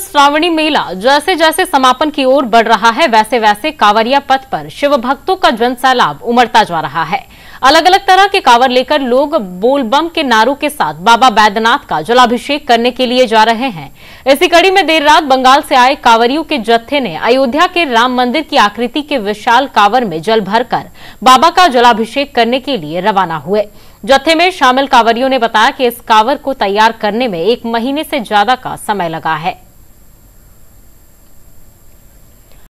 श्रावणी मेला जैसे जैसे समापन की ओर बढ़ रहा है वैसे वैसे कांवरिया पथ पर शिव भक्तों का जन सैलाब उमड़ता जा रहा है अलग अलग तरह के कांवर लेकर लोग बोलबम के नारों के साथ बाबा बैद्यनाथ का जलाभिषेक करने के लिए जा रहे हैं इसी कड़ी में देर रात बंगाल से आए कांवरियों के जत्थे ने अयोध्या के राम मंदिर की आकृति के विशाल कांवर में जल भरकर बाबा का जलाभिषेक करने के लिए रवाना हुए जत्थे में शामिल कांवरियों ने बताया कि इस कांवर को तैयार करने में एक महीने से ज्यादा का समय लगा है